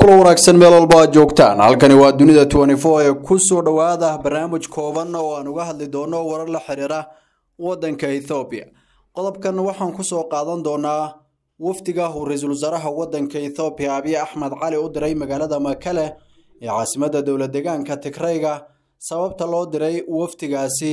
kula wanaagsan meel walba aad joogtaan halkani waa dunida ee ku soo dhowaada barnaamij kooban oo aan uga hadli doono warar la xiriira wadanka ethoobiya qodobkan waxaan kusoo qaadan doonaa wafdiga uu ra-iisul wasaaraha wadanka ethoobiya abiy axmed cali u diray magaalada makale ee caasimada dowlad degaanka tigrayga sababta loo diray wafdigaasi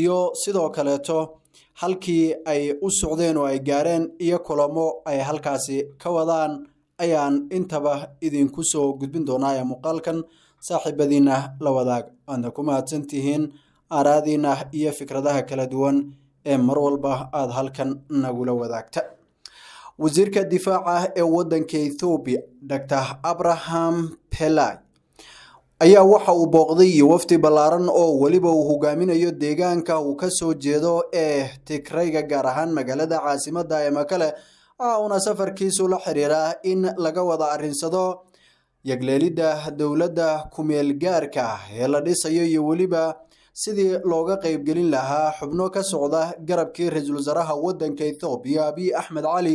iyo sidoo kaleeto halkii ay u socdeen oo ay gaareen iyo kulamo ay halkaasi ka wadaan ayaan intaba idinku soo gudbin doonaa ee muuqaalkan saaxiibadiina la wadaag aadna ku mahadsan tihiin aaraadiina iyo fikradaha kala duwan ee mar walba aada halkan nagula wadaagta wasiirka difaaca ee wadanka ethoobiya doctor abraham pelay ayaa waxa uu booqday wafdi ballaaran oo weliba uu hogaaminayo deegaanka uu ka soo jeedo ee tigrayga gaar ahaan magaalada caasimadda ee makale waxa uuna safarkiisu la xiriira in laga wada arrinsado yagleelidda dowladda kumeel gaarka ee la dhisayo iyo weliba sidii looga qaybgelin lahaa xubno ka socda garabkii ra-iisul wasaaraha waddanka ethoobiya abiy axmed cali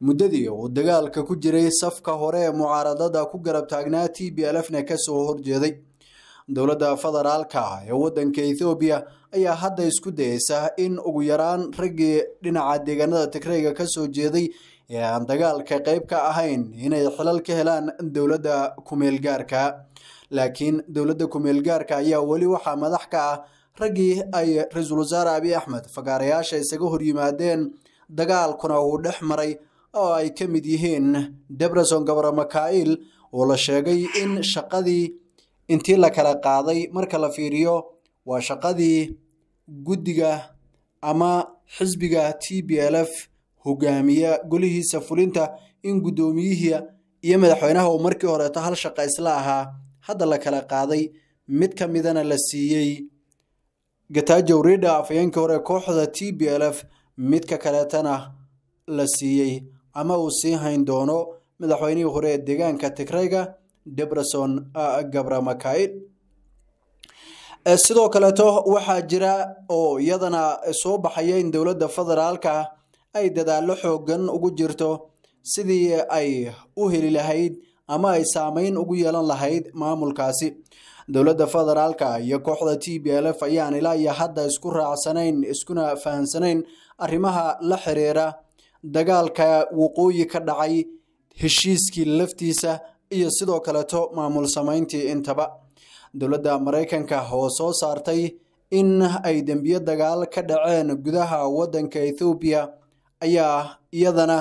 muddadii uu dagaalka ku jiray safka hore ee mucaaradada ku garab taagnaa t b lf lfna kasoo horjeeday dowladda federaalka ee waddanka ethoobiya ayaa hadda isku dayeysa in ugu yaraan raggii dhinaca deegaanada tigreyga kasoo jeeday ee aan dagaalka qayb ka ahayn inay xilal ka helaan dowladda kumeelgaarka laakiin dowladda kumeelgaarka ayaa weli waxaa madax ka ah raggii ay ra-iisul wasaare abi axmed fagaarayaasha isaga hor yimaadeen dagaalkuna uu dhex maray oo ay ka mid yihiin debreson gabaramakaa'il oo la sheegay in shaqadii intii la kala qaaday marka la fiiriyo waa shaqadii guddiga ama xisbiga t b l f hogaamiya golihiisa fulinta in guddoomiyihii iyo madaxweynaha uu markii horeeto hal shaqa isla ahaa hadda la kala qaaday mid ka midana la siiyey gataajo ridha afayeenkii hore kooxda t b l f midka kaleetana la siiyey ama uu sii hayn doono madaxweynihii hore ee deegaanka tigrayga debreson ah, gabra makaid eh, sidoo kaleeto waxaa jira oo iyadana soo baxaya in dowladda federaalka ay dadaalo xooggan ugu jirto sidii ay u heli lahayd ama ay saameyn ugu yeelan lahayd maamulkaasi dowladda federaalka iyo kooxda t b l f ayaan ilaa iyo hadda isku raacsanayn iskuna fahamsanayn arrimaha la xiriira dagaalka waqooyi ka dhacay heshiiskii laftiisa iyo sidoo kaleeto maamul samayntii intaba dowladda maraykanka oo soo saartay in ay dembiyo dagaal ka dhaceen gudaha waddanka ethoobiya ayaa iyadana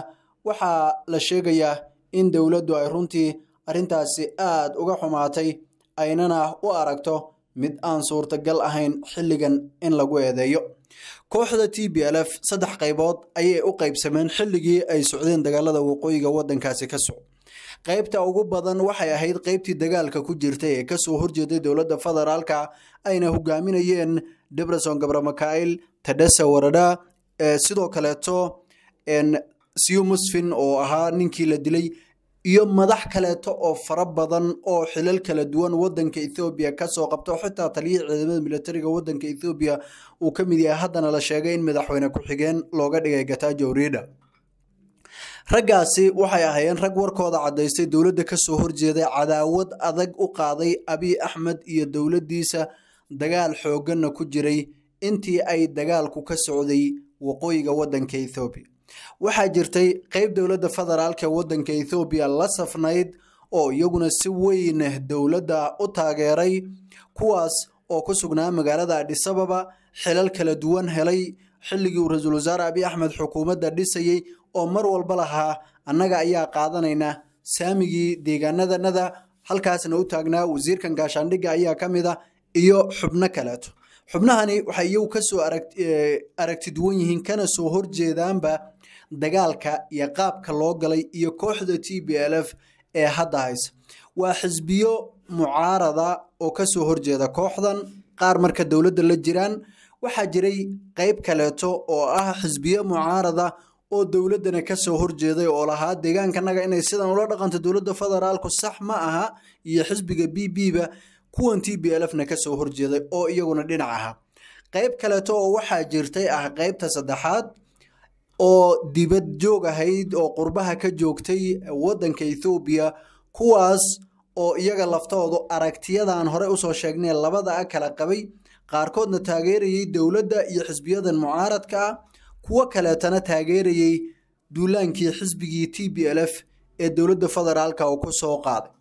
waxaa la sheegayaa in dowladdu ay runtii arrintaasi aad uga xumaatay aynana u aragto mid aan suurtagal ahayn xilligan in lagu eedeeyo kooxda t b l f saddex qaybood ayay u qaybsameen xilligii ay socdeen dagaalada waqooyiga waddankaasi ka soc qaybta ugu badan waxay ahayd qaybtii dagaalka ku jirtay ee kasoo horjeeday dowladda federaalka ayna hogaaminayeen deberson gabramakail tedesa waradha sidoo kaleeto siumusfin oo ahaa ninkii la dilay iyo madax kaleeto oo fara badan oo xilal kala duwan wadanka ethoobiya kasoo qabto xitaa taliya ciidamada milatariga wadanka ethoobiya uu ka mid yahay haddana la sheegay in madaxweyne ku-xigeen looga dhigay gatajo rida raggaasi waxay ahaayeen rag warkooda caddaystay dowladda kasoo horjeeday cadaawad adag u qaaday abiy axmed iyo dowladdiisa dagaal xoogganna ku jiray intii ay dagaalku ka socday waqooyiga waddanka ethoobiya waxaa jirtay qeyb dowladda federaalka waddanka ethoobiya la safnayd oo iyaguna si weynah dowladda u taageeray kuwaas oo ku sugnaa magaalada adhisababa xilal kala duwan helay xilligii uu ra-iisul wasaare abiy axmed xukuumadda dhisayey oo mar walba lahaa annaga ayaa qaadanayna saamigii deegaanadanada halkaasna u taagnaa wasiirkan gaashaandhigga ayaa ka mid a iyo xubno kaleeto xubnahani waxay iyagu kasoo eh, aragti duwan yihiin kana soo horjeedaanba dagaalka iyo qaabka loo galay iyo kooxda t b l f ee hadda haysa waa xisbiyo mucaarada oo kasoo horjeeda kooxdan qaar marka dowladda la jiraan waxaa jiray qayb kaleeto oo ah xisbiyo mucaarada oo dowladdana kasoo horjeeday oo lahaa deegaankanaga inay sidan ula dhaqanta dowladda federaalku sax ma aha iyo xisbiga b b ba kuwan t b na kasoo horjeeday oo iyaguna dhinac aha qayb kaleeto oo waxaa jirtay ah qaybta saddexaad oo dibad joog ahayd oo qurbaha ka joogtay waddanka ethoobiya kuwaas oo iyaga laftoodu aragtiyadan horey usoo sheegnay labada kala qabay qaarkoodna taageerayay dowladda iyo xisbiyadan mucaaradka ah kuwo kaleetana taageerayay duulaankii xisbigii t b l f ee dowladda federaalka uu ku soo qaaday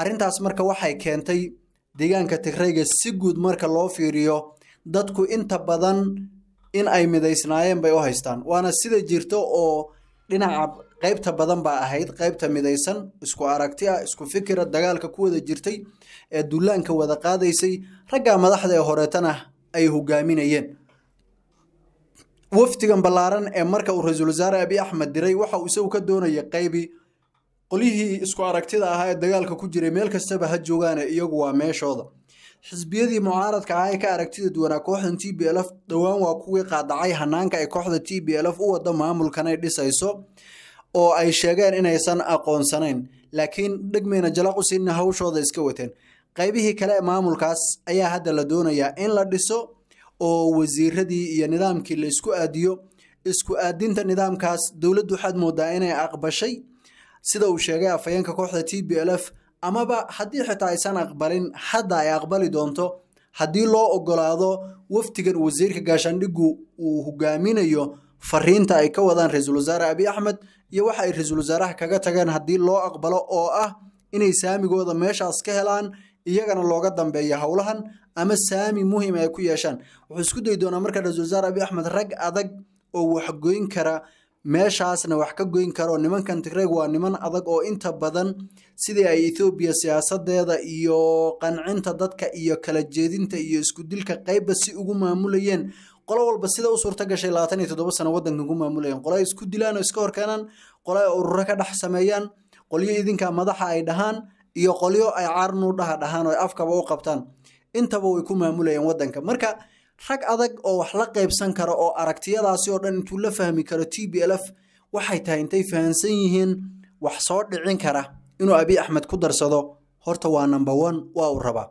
arrintaas marka waxay keentay deegaanka tigrayga si guud marka loo fiiriyo dadku inta badan in ay midaysnaayeen bay u haystaan waana sida jirta oo dhinaca qaybta badan baa ahayd qaybta midaysan isku aragti ah isku fikira dagaalka ku wada jirtay ee duulaanka wada qaadaysay raggaa madaxda ee horeetana ay hogaaminayeen wafdigan ballaaran ee marka uu ra-iisul wasaare abiy axmed diray waxa uu isagu ka doonayay qaybi qolihii isku aragtida ahaa ee dagaalka ku jiray meel kastaba ha joogaane iyagu waa meeshooda xisbiyadii mucaaradka ahaa ee ka aragtida duwanaa kooxdan t b lf dhowaan waa kuwii qaadacay hanaanka ay kooxda t b lf u wada maamulkan ay dhisayso oo ay sheegeen inaysan aqoonsanayn laakiin dhegmayna jalaq u siinna hawshooda iska wateen qaybihii kale ee maamulkaas ayaa hadda la doonayaa in la dhiso oo wasiiradii iyo nidaamkii laysku aadiyo isku aadinta nidaamkaas dowladdu waxaad moodaa inay aqbashay sida uu sheegay afhayeenka kooxda t b l f amaba haddii xitaa aysan aqbalin hadda ay aqbali doonto haddii loo ogolaado wafdigan wasiirka gaashaandhigu uu hogaaminayo fariinta ay ka wadaan ra-iisul wasaare abi axmed iyo waxa ay ra-iisul wasaaraha kaga tageen haddii loo aqbalo oo ah inay saamigooda meeshaas ka helaan iyagana looga dambeeya howlahan ama saami muhim ay ku yeeshaan wuxuu isku day doonaa markaa rasulwasaar abi axmed rag adag oo wax goyn kara meeshaasna wax ka goyn kara oo nimankan tigreg waa niman adag oo inta badan sidii ay ethoobiya siyaasadeeda iyo qancinta dadka iyo kala jeedinta iyo isku qeybba si ugu maamulayeen qolo walba sida u suurta gashay labaatan iyo toddoba sano wadankan ku maamulayeen qolo ay isku dilaan oo iska horkeenaan qolo ay ururo ka dhex sameeyaan qolyo idinka madaxa ay dhahaan iyo qolyo ay caarnu dhahaan oo afkaba u qabtaan intaba way ku maamulayeen wadanka marka rag adag oo wax la qaybsan kara oo aragtiyadaasi oo dhan intuu la fahmi karo t b lf waxay tahay intay fahansan yihiin wax soo dhicin kara inuu abiy axmed ku darsado horta waa number one waa uu rabaa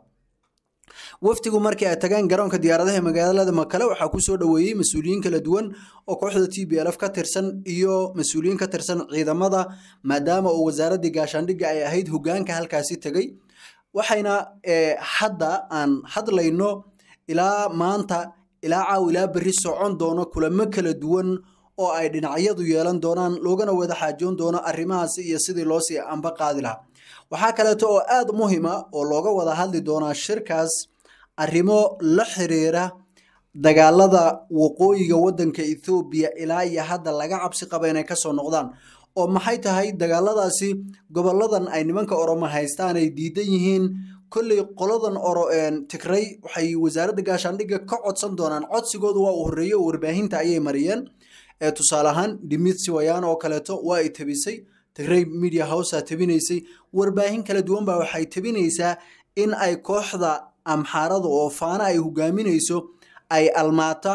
waftigu markii ay tageen garoonka diyaaradaha magaalada makale waxaa kusoo dhoweeyey mas-uuliyiin kala duwan oo kooxda t b lf ka tirsan iyo mas-uuliyiin ka tirsan ciidamada maadaama uu wasaaraddii gaashaandhigga ay ahayd hogaanka halkaasi tegay waxayna eh, hadda aan hadlayno ilaa maanta ilaa caaw ilaa berri socon doono kulamo kala duwan oo ay dhinacyadu yeelan doonaan loogana wada xaajoon doono arrimahaasi iyo sidii loo sii anba qaadi lahaa waxaa kaleeto oo aada muhima oo looga wada hadli doonaa shirkaas arrimo la xiriira dagaalada waqooyiga waddanka ethoobiya ilaa iyo hadda laga cabsi qaba inay ka soo noqdaan oo maxay tahay dagaaladaasi gobolladan ay nimanka oromo haystaan ay diidan yihiin kolley qoladan oro tigray waxay wasaaradda gaashaandhigga ka codsan doonaan codsigoodu waa uu horreeyey warbaahinta ayay mariyeen tusaale ahaan dimitsi wayaan oo kaleeto waa ay tabisay tigray media housa tabinaysay warbaahin kala duwan baa waxay tabinaysaa in ay kooxda amxaarada oo faana ay hogaaminayso ay almaata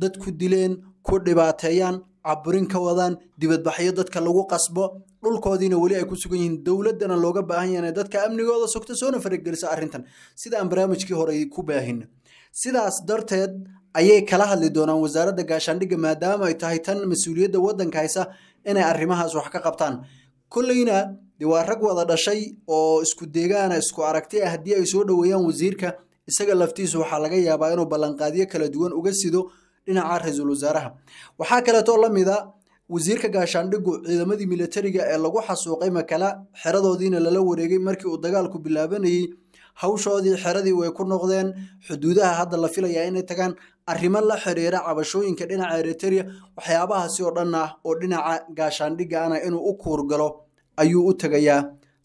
dadku dileen ku dhibaateeyaan caburin ka wadaan dibadbaxyo dadka lagu qasbo dhulkoodiina weli ay ku sugan yihiin dowladana looga baahan yaha inay dadka amnigooda sogto soona faragelisa arintan sida aan barnaamijkii hore ku baahina sidaas darteed ayay kala hadli doonaan wasaaradda gaashaandhigga maadaama ay tahay tan mas-uuliyadda waddanka haysa inay arrimahaas wax ka qabtaan kolleyna de waa rag wada dhashay oo isku deegaana isku aragti ah haddii ay soo dhoweeyaan wasiirka isaga laftiisu waxaa laga yaabaa inuu ballanqaadyo kala duwan uga sido dhinaca ra-iisul wasaaraha waxaa kaleetoo la mida wasiirka gaashaandhigu ciidamadii milatariga ah ee lagu xasuuqay makala xeradoodiina lala wareegay markii uu dagaalku bilaabanayey hawshoodii xeradii way ku noqdeen xuduudaha hadda la filaya inay tagaan arrimo la xiriira cabashooyinka dhinaca eritaria waxyaabahaasi oo dhan ah oo dhinaca gaashaandhigaana inuu u kuurgalo ayuu u tegayaa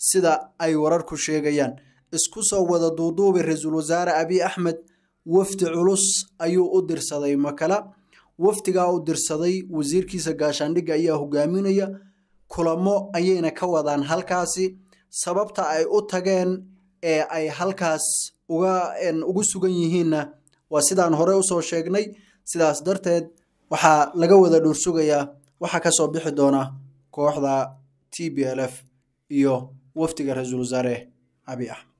sida ay wararku sheegayaan isku soo wada duuduubay ra-iisul wasaare abiy axmed wafdi culus ayuu u dirsaday makala waftigaa u dirsaday wasiirkiisa gaashaandhigga ayaa hogaaminaya kulamo ayayna ka wadaan halkaasi sababta ay u tageen ee ay halkaas ugu sugan yihiinna waa sidaan hore usoo sheegnay sidaas darteed waxaa laga wada dhursugayaa waxaa kasoo bixi doona kooxda t b l f iyo wafdiga ra-iisul wasaare abi axmed